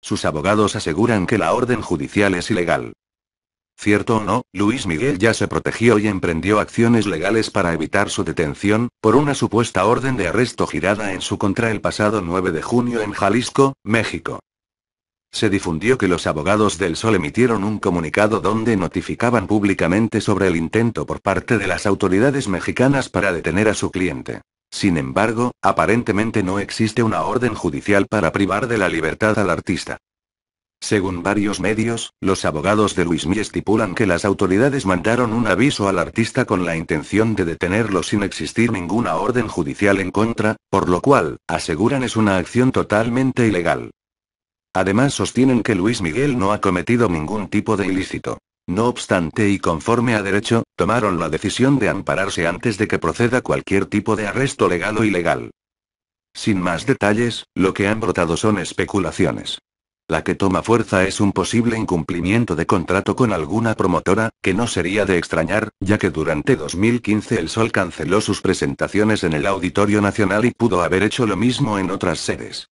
Sus abogados aseguran que la orden judicial es ilegal. Cierto o no, Luis Miguel ya se protegió y emprendió acciones legales para evitar su detención, por una supuesta orden de arresto girada en su contra el pasado 9 de junio en Jalisco, México. Se difundió que los abogados del Sol emitieron un comunicado donde notificaban públicamente sobre el intento por parte de las autoridades mexicanas para detener a su cliente. Sin embargo, aparentemente no existe una orden judicial para privar de la libertad al artista. Según varios medios, los abogados de Luis Miguel estipulan que las autoridades mandaron un aviso al artista con la intención de detenerlo sin existir ninguna orden judicial en contra, por lo cual, aseguran es una acción totalmente ilegal. Además sostienen que Luis Miguel no ha cometido ningún tipo de ilícito. No obstante y conforme a derecho, tomaron la decisión de ampararse antes de que proceda cualquier tipo de arresto legal o ilegal. Sin más detalles, lo que han brotado son especulaciones. La que toma fuerza es un posible incumplimiento de contrato con alguna promotora, que no sería de extrañar, ya que durante 2015 el Sol canceló sus presentaciones en el Auditorio Nacional y pudo haber hecho lo mismo en otras sedes.